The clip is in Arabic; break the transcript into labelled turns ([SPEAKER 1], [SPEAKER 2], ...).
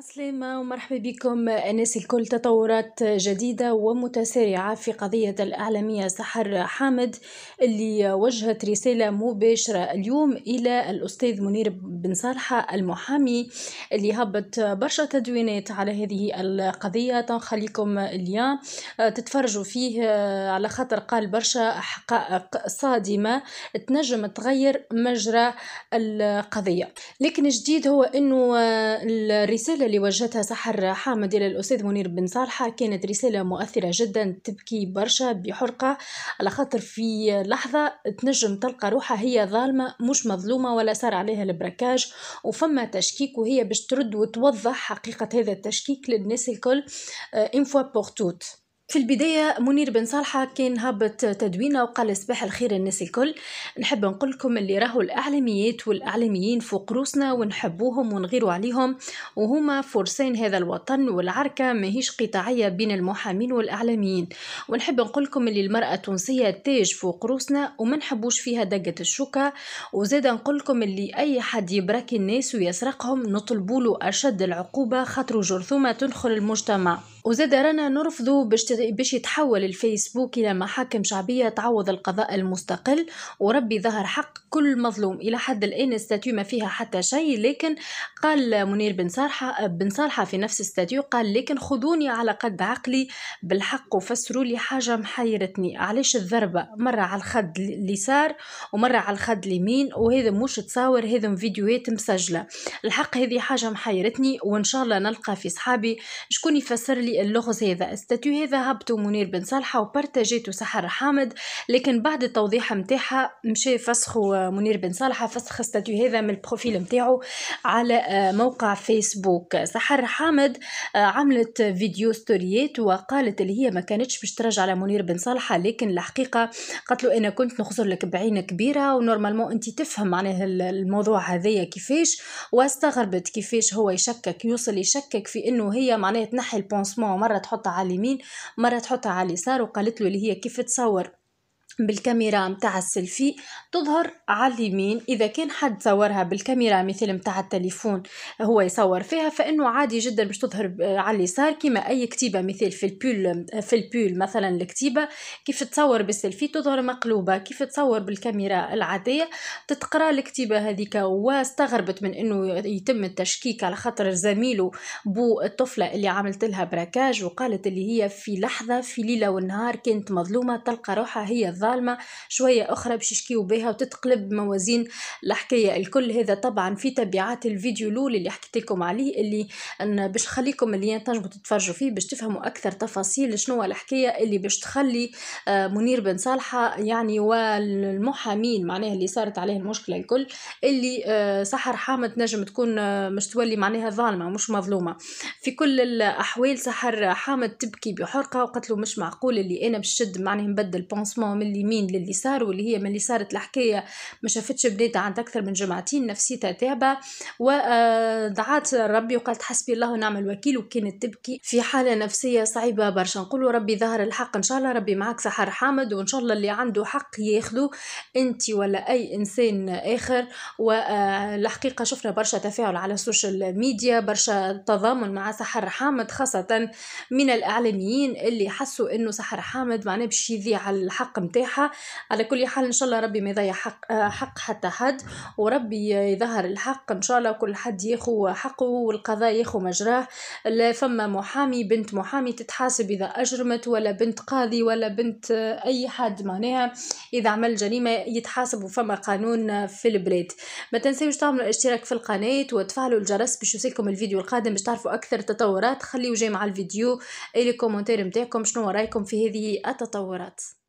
[SPEAKER 1] عسلامة ومرحبا بكم أناس الكل تطورات جديدة ومتسارعة في قضية الإعلامية سحر حامد اللي وجهت رسالة مباشرة اليوم إلى الأستاذ منير بن صالحة المحامي اللي هبط برشا تدوينات على هذه القضية تنخليكم اليوم تتفرجوا فيه على خاطر قال برشا حقائق صادمة تنجم تغير مجرى القضية لكن جديد هو أنه الرسالة اللي وجهتها سحر حامد إلى الأستاذ منير بن صالحة كانت رسالة مؤثرة جدا تبكي برشا بحرقة على خاطر في لحظة تنجم تلقى روحها هي ظالمة مش مظلومة ولا صار عليها البركاج وفما تشكيك وهي باش ترد وتوضح حقيقة هذا التشكيك للناس الكل إن فوا بور توت في البداية منير بن صالحة كان هبط تدوينه وقال صباح الخير الناس الكل نحب نقولكم اللي راهو الإعلاميات والإعلاميين فوق روسنا ونحبوهم ونغيروا عليهم وهما فرسان هذا الوطن والعركة ماهيش قطاعية بين المحامين والإعلاميين ونحب نقولكم اللي المرأة التونسية تاج فوق روسنا وما نحبوش فيها دقة الشوكة وزاد نقولكم اللي أي حد يبرك الناس ويسرقهم نطلبوله أشد العقوبة خاطر جرثومة تدخل المجتمع وزاد رانا نرفضوا باش يتحول الفيسبوك إلى محاكم شعبية تعوض القضاء المستقل وربي ظهر حق كل مظلوم إلى حد الآن الستاتيو ما فيها حتى شيء لكن قال منير بن صالحة بن صالحة في نفس الستاتيو قال لكن خذوني على قد عقلي بالحق وفسروا لي حاجة محيرتني علاش الضربة مرة على الخد اليسار ومرة على الخد اليمين وهذا مش تصاور هذا فيديوهات مسجلة الحق هذه حاجة محيرتني وإن شاء الله نلقى في صحابي شكون يفسر لي لي اللغز هذا استاتيو هذا هبطو منير بن صالحه وبارتاجيتو سحر حامد لكن بعد التوضيح نتاعها مشى فسخو منير بن صالحه فسخ استاتيو هذا من البروفيل نتاعو على آه، موقع فيسبوك سحر حامد آه، عملت فيديو ستوريات وقالت اللي هي ما كانتش باش ترجع على منير بن صالحه لكن الحقيقه قالت له انا كنت نخزر لك بعين كبيره ونورمالمون انت تفهم معناها الموضوع هذايا كيفاش واستغربت كيفاش هو يشكك يوصل يشكك في انه هي معناها تنحي البونسمون تسمعه مرة تحطها على اليمين مرة تحطها على اليسار وقالت له اللي هي كيف تصور بالكاميرا متاع السيلفي تظهر على اليمين اذا كان حد صورها بالكاميرا مثل متاع التليفون هو يصور فيها فانه عادي جدا باش تظهر على اليسار كما اي كتيبه مثل في البول في البول مثلا الكتيبه كيف تصور بالسيلفي تظهر مقلوبه كيف تصور بالكاميرا العاديه تتقرا الكتيبه هذيك واستغربت من انه يتم التشكيك على خاطر زميله بو الطفله اللي عملت لها براكاج وقالت اللي هي في لحظه في ليله ونهار كانت مظلومه تلقى روحها هي الظاهره ظالمة شوية أخرى باش يشكيو بها وتتقلب موازين الحكاية الكل هذا طبعا في تبعات الفيديو الأول اللي حكيت لكم عليه اللي باش نخليكم اللي تنجموا تتفرجوا فيه باش تفهموا أكثر تفاصيل شنو الحكاية اللي باش تخلي آه، منير بن صالحة يعني والمحامين معناها اللي صارت عليه المشكلة الكل اللي آه، سحر حامد نجم تكون آه، مش تولي معناها ظالمة مش مظلومة في كل الأحوال سحر حامد تبكي بحرقة وقالت مش معقول اللي أنا باش معناها نبدل بونسمون اليمين لليسار واللي هي من اليسار الحكايه ما شافتش بنيتها عند اكثر من جمعتين نفسيتها تعبه آه، ودعات ربي وقالت حسبي الله ونعم الوكيل وكانت تبكي في حاله نفسيه صعيبه برشا نقولوا ربي ظهر الحق ان شاء الله ربي معك سحر حامد وان شاء الله اللي عنده حق ياخذه انت ولا اي انسان اخر والحقيقه آه، شفنا برشا تفاعل على السوشيال ميديا برشا تضامن مع سحر حامد خاصه من الاعلاميين اللي حسوا انه سحر حامد معناه باش يذيع الحق نتاعو نتاعها على كل حال إن شاء الله ربي ما يضيع حق, آه، حق حتى حد وربي يظهر الحق إن شاء الله كل حد ياخو حقه والقضاء ياخو مجراه لا فما محامي بنت محامي تتحاسب إذا أجرمت ولا بنت قاضي ولا بنت آه، أي حد معناها إذا عمل جريمة يتحاسب وفما قانون آه، في البلاد ما تنساوش تعملوا اشتراك في القناة وتفعلوا الجرس باش يوصلكم الفيديو القادم باش تعرفوا أكثر تطورات خليوا جاي مع الفيديو كومونتير نتاعكم شنو رايكم في هذه التطورات